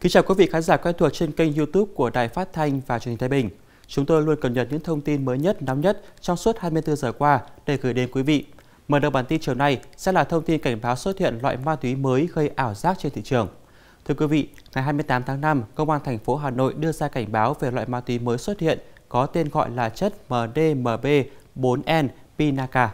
Kính chào quý vị khán giả quen thuộc trên kênh YouTube của Đài Phát thanh và Truyền hình Thái Bình. Chúng tôi luôn cập nhật những thông tin mới nhất, nóng nhất trong suốt 24 giờ qua để gửi đến quý vị. Mở đầu bản tin chiều nay sẽ là thông tin cảnh báo xuất hiện loại ma túy mới gây ảo giác trên thị trường. Thưa quý vị, ngày 28 tháng 5, Công an thành phố Hà Nội đưa ra cảnh báo về loại ma túy mới xuất hiện có tên gọi là chất MDMB 4N Pinaca.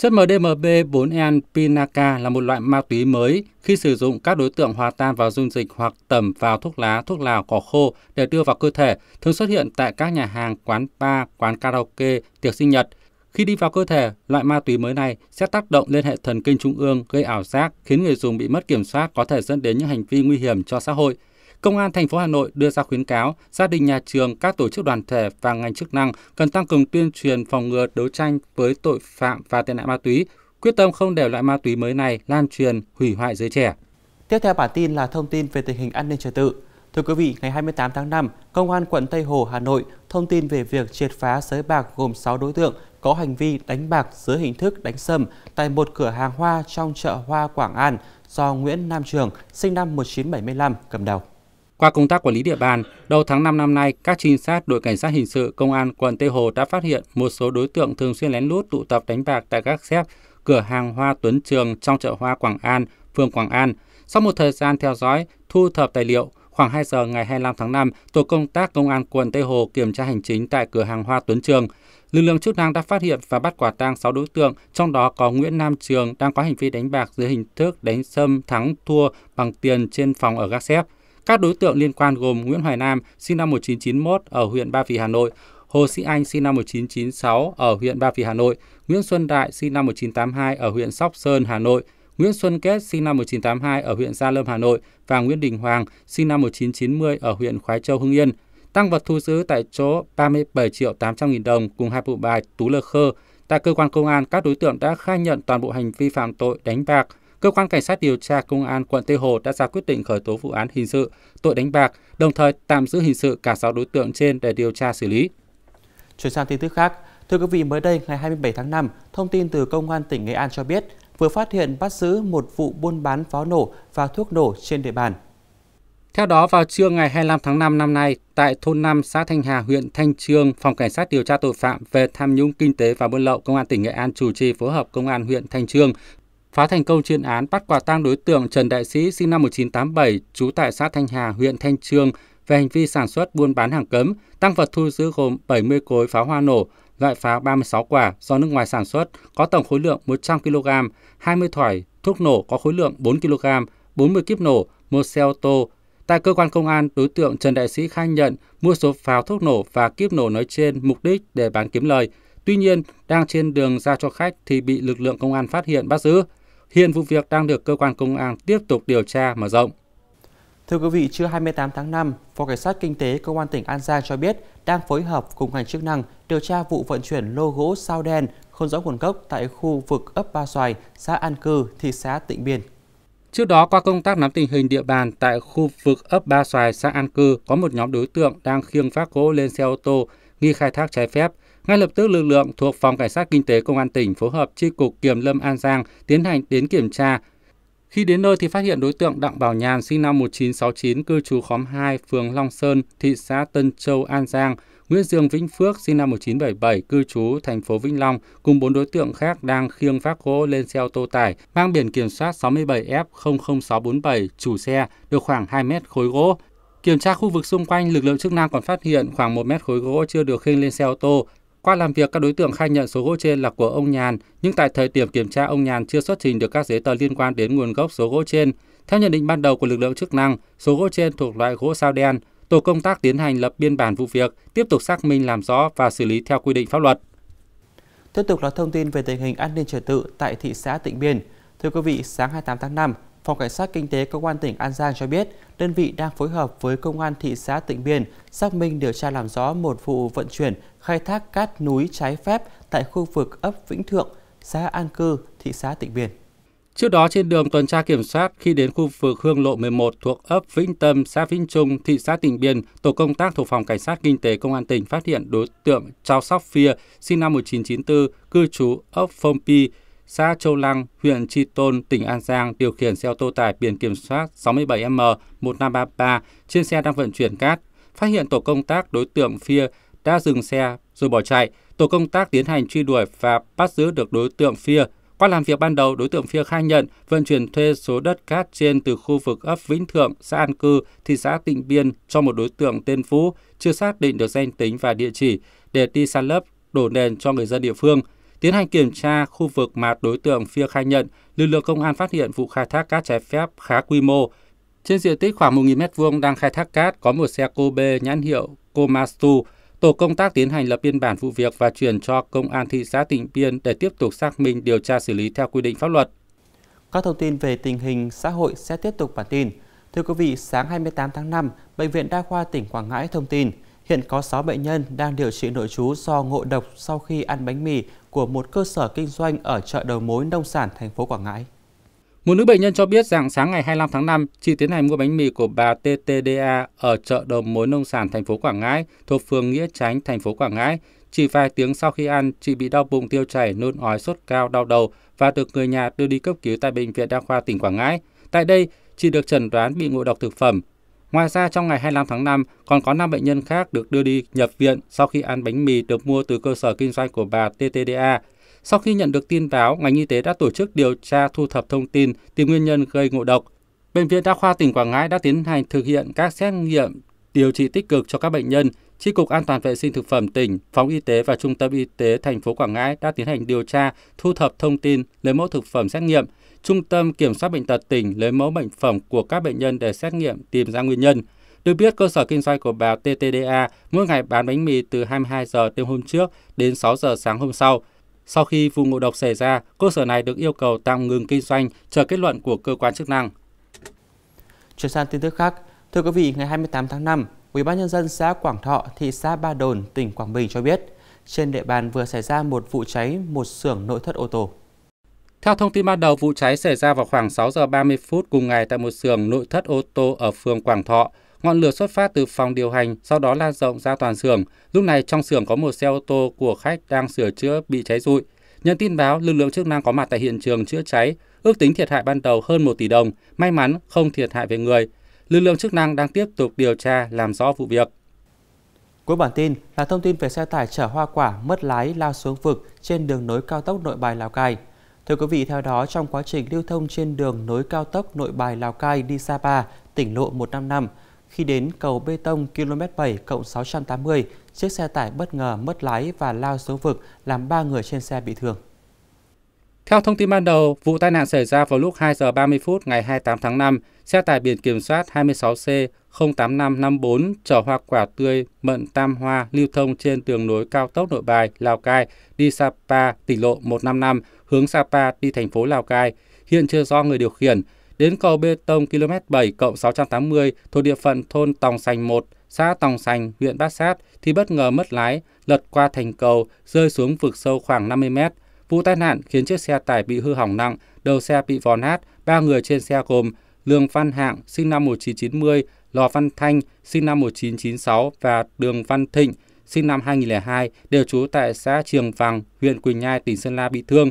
Chất MDMB 4N Pinaca là một loại ma túy mới khi sử dụng các đối tượng hòa tan vào dung dịch hoặc tẩm vào thuốc lá, thuốc lào, cỏ khô để đưa vào cơ thể, thường xuất hiện tại các nhà hàng, quán bar, quán karaoke, tiệc sinh nhật. Khi đi vào cơ thể, loại ma túy mới này sẽ tác động lên hệ thần kinh trung ương gây ảo giác, khiến người dùng bị mất kiểm soát có thể dẫn đến những hành vi nguy hiểm cho xã hội – Công an thành phố Hà Nội đưa ra khuyến cáo gia đình nhà trường, các tổ chức đoàn thể và ngành chức năng cần tăng cường tuyên truyền phòng ngừa đấu tranh với tội phạm và tệ nạn ma túy, quyết tâm không để loại ma túy mới này lan truyền, hủy hoại giới trẻ. Tiếp theo bản tin là thông tin về tình hình an ninh trật tự. Thưa quý vị, ngày 28 tháng 5, Công an quận Tây Hồ, Hà Nội thông tin về việc triệt phá sới bạc gồm 6 đối tượng có hành vi đánh bạc dưới hình thức đánh sâm tại một cửa hàng hoa trong chợ hoa Quảng An do Nguyễn Nam Trường, sinh năm 1975, cầm đầu. Qua công tác quản lý địa bàn, đầu tháng 5 năm nay, các trinh sát đội cảnh sát hình sự công an quận Tây Hồ đã phát hiện một số đối tượng thường xuyên lén lút tụ tập đánh bạc tại các xếp cửa hàng hoa Tuấn Trường trong chợ hoa Quảng An, phường Quảng An. Sau một thời gian theo dõi, thu thập tài liệu, khoảng 2 giờ ngày 25 tháng 5, tổ công tác công an quận Tây Hồ kiểm tra hành chính tại cửa hàng hoa Tuấn Trường. Lực lượng chức năng đã phát hiện và bắt quả tang 6 đối tượng, trong đó có Nguyễn Nam Trường đang có hành vi đánh bạc dưới hình thức đánh sâm thắng thua bằng tiền trên phòng ở gác xếp. Các đối tượng liên quan gồm Nguyễn Hoài Nam, sinh năm 1991 ở huyện Ba Vì, Hà Nội, Hồ Sĩ Anh sinh năm 1996 ở huyện Ba Vì, Hà Nội, Nguyễn Xuân Đại sinh năm 1982 ở huyện Sóc Sơn, Hà Nội, Nguyễn Xuân Kết sinh năm 1982 ở huyện Gia Lâm, Hà Nội và Nguyễn Đình Hoàng sinh năm 1990 ở huyện Khói Châu, Hưng Yên. Tăng vật thu giữ tại chỗ 37 triệu 800 nghìn đồng cùng hai bộ bài tú lơ khơ. Tại cơ quan công an, các đối tượng đã khai nhận toàn bộ hành vi phạm tội đánh bạc, Cơ quan Cảnh sát điều tra Công an quận Tây Hồ đã ra quyết định khởi tố vụ án hình sự, tội đánh bạc, đồng thời tạm giữ hình sự cả 6 đối tượng trên để điều tra xử lý. Chuyển sang tin tức khác, thưa quý vị, mới đây ngày 27 tháng 5, thông tin từ Công an tỉnh Nghệ An cho biết vừa phát hiện bắt giữ một vụ buôn bán pháo nổ và thuốc nổ trên địa bàn. Theo đó, vào trưa ngày 25 tháng 5 năm nay, tại thôn 5 xã Thanh Hà, huyện Thanh Trương, Phòng Cảnh sát điều tra tội phạm về tham nhũng kinh tế và buôn lậu Công an tỉnh Nghệ An chủ trì phối hợp Công an huyện Thanh Trương phá thành công chuyên án bắt quả tang đối tượng Trần Đại Sĩ sinh năm 1987, trú tại xã Thanh Hà, huyện Thanh Trương về hành vi sản xuất buôn bán hàng cấm. Tăng vật thu giữ gồm 70 cối pháo hoa nổ, loại pháo 36 quả do nước ngoài sản xuất có tổng khối lượng 100 kg, 20 thỏi thuốc nổ có khối lượng 4 kg, 40 kíp nổ, một xe ô tô. Tại cơ quan công an, đối tượng Trần Đại Sĩ khai nhận mua số pháo thuốc nổ và kíp nổ nói trên mục đích để bán kiếm lời. Tuy nhiên, đang trên đường ra cho khách thì bị lực lượng công an phát hiện bắt giữ. Hiện vụ việc đang được cơ quan công an tiếp tục điều tra mở rộng. Thưa quý vị, trưa 28 tháng 5, Phòng Cảnh sát Kinh tế Công an tỉnh An Giang cho biết đang phối hợp cùng ngành chức năng điều tra vụ vận chuyển lô gỗ sao đen không rõ nguồn gốc tại khu vực ấp Ba Xoài, xã An Cư, thị xã Tịnh Biên. Trước đó, qua công tác nắm tình hình địa bàn tại khu vực ấp Ba Xoài, xã An Cư, có một nhóm đối tượng đang khiêng vác gỗ lên xe ô tô nghi khai thác trái phép. Ngay lập tức lực lượng thuộc phòng cảnh sát kinh tế công an tỉnh phối hợp chi cục Kiểm lâm An Giang tiến hành đến kiểm tra. Khi đến nơi thì phát hiện đối tượng Đặng Bảo Nhàn sinh năm 1969 cư trú khóm 2 phường Long Sơn, thị xã Tân Châu, An Giang, Nguyễn Dương Vĩnh Phước sinh năm 1977 cư trú thành phố Vĩnh Long cùng bốn đối tượng khác đang khiêng vác gỗ lên xe ô tô tải mang biển kiểm soát 67F00647 chủ xe được khoảng 2 mét khối gỗ. Kiểm tra khu vực xung quanh, lực lượng chức năng còn phát hiện khoảng 1 mét khối gỗ chưa được khiêng lên xe ô tô, qua làm việc, các đối tượng khai nhận số gỗ trên là của ông Nhàn, nhưng tại thời điểm kiểm tra, ông Nhàn chưa xuất trình được các giấy tờ liên quan đến nguồn gốc số gỗ trên. Theo nhận định ban đầu của lực lượng chức năng, số gỗ trên thuộc loại gỗ sao đen. Tổ công tác tiến hành lập biên bản vụ việc, tiếp tục xác minh làm rõ và xử lý theo quy định pháp luật. Tiếp tục là thông tin về tình hình an ninh trật tự tại thị xã Tịnh Biên. Thưa quý vị, sáng 28 tháng 5, Phòng Cảnh sát Kinh tế Công an tỉnh An Giang cho biết, đơn vị đang phối hợp với Công an thị xã Tịnh Biên xác minh điều tra làm rõ một vụ vận chuyển khai thác cát núi trái phép tại khu vực ấp Vĩnh Thượng, xã An Cư, thị xã Tịnh Biên. Trước đó trên đường tuần tra kiểm soát khi đến khu vực Hương lộ 11 thuộc ấp Vĩnh Tâm, xã Vĩnh Trung, thị xã Tịnh Biên, tổ công tác thuộc phòng cảnh sát kinh tế công an tỉnh phát hiện đối tượng Trao Sóc Phia, sinh năm 1994, cư trú ấp Phong Pi, xã Châu Lăng, huyện Tri Tôn, tỉnh An Giang điều khiển xe ô tô tải biển kiểm soát 67M1533 trên xe đang vận chuyển cát. Phát hiện tổ công tác đối tượng Phia đã dừng xe rồi bỏ chạy. Tổ công tác tiến hành truy đuổi và bắt giữ được đối tượng Phia. Qua làm việc ban đầu, đối tượng Phia khai nhận vận chuyển thuê số đất cát trên từ khu vực ấp Vĩnh Thượng, xã An Cư, thị xã Tịnh Biên cho một đối tượng tên Phú, chưa xác định được danh tính và địa chỉ để đi san lấp, đổ nền cho người dân địa phương – Tiến hành kiểm tra khu vực mà đối tượng Phia khai nhận, lực lượng công an phát hiện vụ khai thác cát trái phép khá quy mô. Trên diện tích khoảng 1.000 m2 đang khai thác cát có một xe Kobe nhãn hiệu Komatsu. Tổ công tác tiến hành lập biên bản vụ việc và chuyển cho công an thị xã Tịnh Biên để tiếp tục xác minh điều tra xử lý theo quy định pháp luật. Các thông tin về tình hình xã hội sẽ tiếp tục bản tin. Thưa quý vị, sáng 28 tháng 5, Bệnh viện Đa khoa tỉnh Quảng Ngãi thông tin – Hiện có 6 bệnh nhân đang điều trị nội trú do ngộ độc sau khi ăn bánh mì của một cơ sở kinh doanh ở chợ đầu mối nông sản thành phố Quảng Ngãi. Một nữ bệnh nhân cho biết rằng sáng ngày 25 tháng 5, chị tiến hành mua bánh mì của bà TTDA ở chợ đầu mối nông sản thành phố Quảng Ngãi thuộc phường Nghĩa Chánh, thành phố Quảng Ngãi. Chỉ vài tiếng sau khi ăn, chị bị đau bụng tiêu chảy, nôn ói, sốt cao, đau đầu và được người nhà đưa đi cấp cứu tại Bệnh viện Đa khoa tỉnh Quảng Ngãi. Tại đây, chị được chẩn đoán bị ngộ độc thực phẩm, Ngoài ra, trong ngày 25 tháng 5, còn có 5 bệnh nhân khác được đưa đi nhập viện sau khi ăn bánh mì được mua từ cơ sở kinh doanh của bà TTDA. Sau khi nhận được tin báo, ngành y tế đã tổ chức điều tra thu thập thông tin tìm nguyên nhân gây ngộ độc. Bệnh viện Đa khoa tỉnh Quảng Ngãi đã tiến hành thực hiện các xét nghiệm điều trị tích cực cho các bệnh nhân. Tri cục An toàn vệ sinh thực phẩm tỉnh, Phòng Y tế và Trung tâm Y tế thành phố Quảng Ngãi đã tiến hành điều tra, thu thập thông tin, lấy mẫu thực phẩm xét nghiệm, Trung tâm Kiểm soát Bệnh tật tỉnh lấy mẫu bệnh phẩm của các bệnh nhân để xét nghiệm tìm ra nguyên nhân. Được biết, cơ sở kinh doanh của bà TTDA mỗi ngày bán bánh mì từ 22 giờ đêm hôm trước đến 6 giờ sáng hôm sau. Sau khi vụ ngộ độc xảy ra, cơ sở này được yêu cầu tạm ngừng kinh doanh chờ kết luận của cơ quan chức năng. Chuyển sang tin tức khác, thưa quý vị, ngày 28 tháng 5, Ủy ban nhân dân xã Quảng Thọ, thị xã Ba Đồn, tỉnh Quảng Bình cho biết, trên địa bàn vừa xảy ra một vụ cháy một xưởng nội thất ô tô. Theo thông tin ban đầu, vụ cháy xảy ra vào khoảng 6 giờ 30 phút cùng ngày tại một xưởng nội thất ô tô ở phường Quảng Thọ. Ngọn lửa xuất phát từ phòng điều hành, sau đó lan rộng ra toàn xưởng. Lúc này trong xưởng có một xe ô tô của khách đang sửa chữa bị cháy rụi. Nhận tin báo, lực lượng chức năng có mặt tại hiện trường chữa cháy, ước tính thiệt hại ban đầu hơn 1 tỷ đồng, may mắn không thiệt hại về người. Lực lượng chức năng đang tiếp tục điều tra làm rõ vụ việc. Cuối bản tin là thông tin về xe tải chở hoa quả mất lái lao xuống vực trên đường nối cao tốc Nội Bài Lào Cai. Thưa quý vị, theo đó, trong quá trình lưu thông trên đường nối cao tốc nội bài Lào Cai đi Sapa, tỉnh lộ 155, khi đến cầu bê tông km 7 cộng 680, chiếc xe tải bất ngờ mất lái và lao xuống vực làm 3 người trên xe bị thương. Theo thông tin ban đầu, vụ tai nạn xảy ra vào lúc 2 giờ 30 phút ngày 28 tháng 5, xe tải biển kiểm soát 26C 08554 chở hoa quả tươi mận tam hoa lưu thông trên đường nối cao tốc Nội Bài Lào Cai đi Sapa tỉnh lộ 155 hướng Sapa đi thành phố Lào Cai, hiện chưa do người điều khiển. Đến cầu bê tông km 7 cộng 680 thuộc địa phận thôn Tòng Sành 1, xã Tòng Sành, huyện Bát Sát thì bất ngờ mất lái, lật qua thành cầu, rơi xuống vực sâu khoảng 50 mét, Vụ tai nạn khiến chiếc xe tải bị hư hỏng nặng, đầu xe bị vò nát, ba người trên xe gồm Lương Văn Hạng sinh năm 1990, Lò Văn Thanh sinh năm 1996 và Đường Văn Thịnh sinh năm 2002 đều trú tại xã Trường Vàng, huyện Quỳnh Nhai, tỉnh Sơn La bị thương.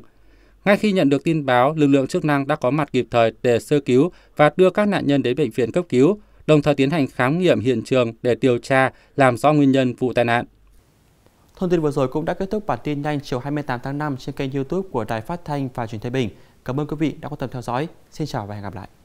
Ngay khi nhận được tin báo, lực lượng chức năng đã có mặt kịp thời để sơ cứu và đưa các nạn nhân đến bệnh viện cấp cứu, đồng thời tiến hành khám nghiệm hiện trường để điều tra, làm rõ nguyên nhân vụ tai nạn. Thông tin vừa rồi cũng đã kết thúc bản tin nhanh chiều 28 tháng 5 trên kênh youtube của Đài Phát Thanh và Truyền thanh Bình. Cảm ơn quý vị đã quan tâm theo dõi. Xin chào và hẹn gặp lại.